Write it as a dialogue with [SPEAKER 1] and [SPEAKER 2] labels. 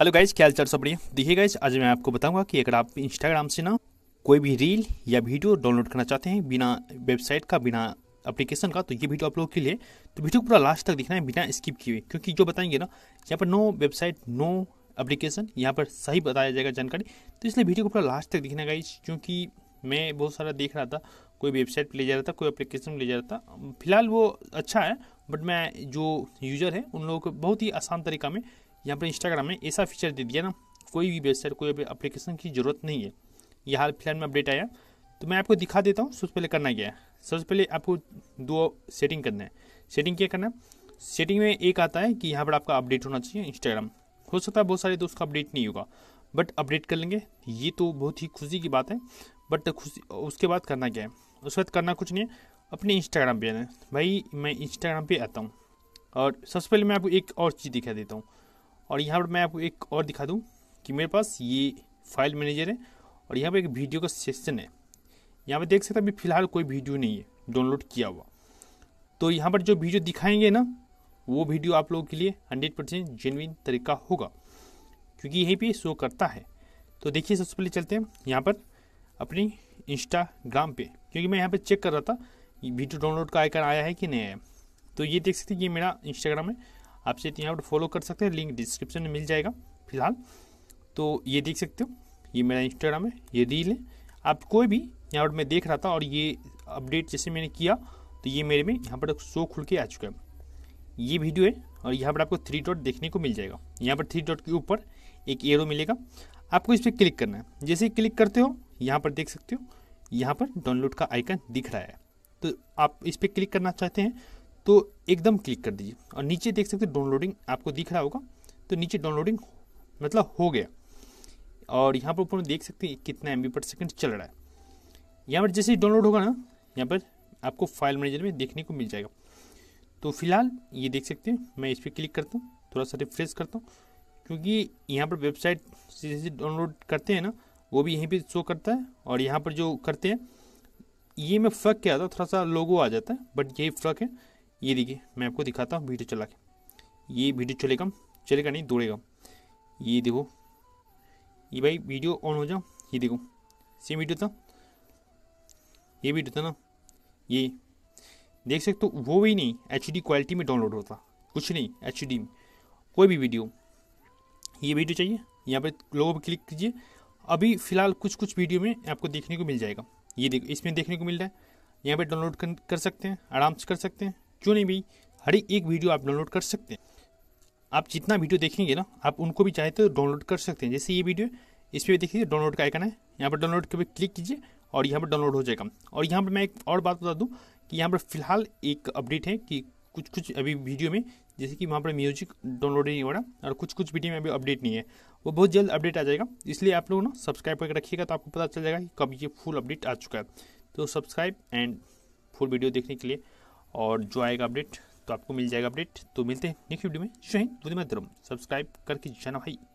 [SPEAKER 1] hello guys क्या चल सब बढ़िया देखिए गाइज आज मैं आपको बताऊंगा कि अगर आप इंस्टाग्राम से ना कोई भी रील या वीडियो डाउनलोड करना चाहते हैं बिना वेबसाइट का बिना एप्लीकेशन का तो ये वीडियो आप लोगों के लिए तो वीडियो पूरा लास्ट तक देखना है बिना स्किप किए क्योंकि जो बताएंगे ना यहाँ पर नो वेबसाइट नो एप्लीकेशन यहाँ पर सही बताया जाएगा जानकारी तो इसलिए वीडियो को पूरा लास्ट तक देखना गाइज क्योंकि मैं बहुत सारा देख रहा था कोई वेबसाइट पर ले जा रहा था कोई एप्लीकेशन ले जा रहा था फिलहाल वो अच्छा है बट मैं जो यूज़र है उन लोगों को बहुत ही आसान तरीका में यहाँ पर इंस्टाग्राम में ऐसा फीचर दे दिया ना कोई भी वेबसाइट कोई भी अप्लीकेशन की ज़रूरत नहीं है ये हाल फिलहाल में अपडेट आया तो मैं आपको दिखा देता हूँ सबसे पहले करना क्या है सबसे पहले आपको दो सेटिंग करना है सेटिंग क्या करना है सेटिंग में एक आता है कि यहाँ पर आपका अपडेट होना चाहिए इंस्टाग्राम हो सकता है बहुत सारे दोस्त का अपडेट नहीं होगा बट अपडेट कर लेंगे ये तो बहुत ही खुशी की बात है बट खुशी उसके बाद करना क्या है उसके बाद करना कुछ नहीं है अपने इंस्टाग्राम पे आना भाई मैं इंस्टाग्राम पे आता हूँ और सबसे पहले मैं आपको एक और चीज़ दिखा देता हूँ और यहाँ पर मैं आपको एक और दिखा दूँ कि मेरे पास ये फाइल मैनेजर है और यहाँ पर एक वीडियो का सेक्शन है यहाँ पर देख सकते अभी फ़िलहाल कोई वीडियो नहीं है डाउनलोड किया हुआ तो यहाँ पर जो वीडियो दिखाएंगे ना वो वीडियो आप लोगों के लिए हंड्रेड परसेंट जेनविन तरीका होगा क्योंकि यहीं पे शो करता है तो देखिए सबसे पहले चलते हैं यहाँ पर अपनी इंस्टाग्राम पे क्योंकि मैं यहाँ पर चेक कर रहा था वीडियो डाउनलोड का आइकन आया है कि नहीं आया तो ये देख सकते हैं ये मेरा इंस्टाग्राम है आप तो यहाँ पर फॉलो कर सकते हैं लिंक डिस्क्रिप्शन में मिल जाएगा फिलहाल तो ये देख सकते हो ये मेरा इंस्टाग्राम है ये रील है आप कोई भी यहाँ पर मैं देख रहा था और ये अपडेट जैसे मैंने किया तो ये मेरे में यहाँ पर शो खुल के आ चुका है ये वीडियो है और यहाँ पर आपको थ्री डॉट देखने को मिल जाएगा यहाँ पर थ्री डॉट के ऊपर एक एरो मिलेगा आपको इस पर क्लिक करना है जैसे क्लिक करते हो यहाँ पर देख सकते हो यहाँ पर डाउनलोड का आइकन दिख रहा है तो आप इस पर क्लिक करना चाहते हैं तो एकदम क्लिक कर दीजिए और नीचे देख सकते हो डाउनलोडिंग आपको दिख रहा होगा तो नीचे डाउनलोडिंग मतलब हो गया और यहाँ पर ऊपर देख सकते हैं कितना एम पर सेकेंड चल रहा है यहाँ पर जैसे ही डाउनलोड होगा ना यहाँ पर आपको फाइल मैनेजर में देखने को मिल जाएगा तो फिलहाल ये देख सकते हैं मैं इस पर क्लिक करता हूँ थोड़ा सा रिफ्रेश करता हूँ क्योंकि यहाँ पर वेबसाइट जैसे डाउनलोड करते हैं ना वो भी यहीं पे शो करता है और यहाँ पर जो करते हैं ये में फ़र्क क्या आता है थोड़ा सा लोगो आ जाता है बट यही फ़र्क है ये देखिए मैं आपको दिखाता हूँ वीडियो चला के ये वीडियो चलेगा चलेगा नहीं दौड़ेगा ये देखो ये भाई वीडियो ऑन हो जाओ ये देखो सेम वीडियो था ये वीडियो था ना ये देख सकते हो वो भी नहीं एच क्वालिटी में डाउनलोड होता कुछ नहीं एच में कोई भी वीडियो ये वीडियो चाहिए यहाँ पर लोगों पर क्लिक कीजिए अभी फ़िलहाल कुछ कुछ वीडियो में आपको देखने को मिल जाएगा ये देखो इसमें देखने को मिल रहा है यहाँ पे डाउनलोड कर सकते हैं आराम से कर सकते हैं क्यों नहीं भाई हर एक वीडियो आप डाउनलोड कर सकते हैं आप जितना वीडियो देखेंगे ना आप उनको भी चाहे तो डाउनलोड कर सकते हैं जैसे ये वीडियो इस पर देखिए डाउनलोड का आइकन है यहाँ पर डाउनलोड के पे क्लिक कीजिए और यहाँ पर डाउनलोड हो जाएगा और यहाँ पर मैं एक और बात बता दूँ कि यहाँ पर फिलहाल एक अपडेट है कि कुछ कुछ अभी वीडियो में जैसे कि वहाँ पर म्यूजिक डाउनलोड नहीं हो रहा और कुछ कुछ वीडियो में अभी अपडेट नहीं है वो बहुत जल्द अपडेट आ जाएगा इसलिए आप लोग ना सब्सक्राइब करके रखिएगा तो आपको पता चल जाएगा कि कब ये फुल अपडेट आ चुका है तो सब्सक्राइब एंड फुल वीडियो देखने के लिए और जो आएगा अपडेट तो आपको मिल जाएगा अपडेट तो मिलते हैं नेक्स्ट वीडियो में जय हिंद सब्सक्राइब करके जाना भाई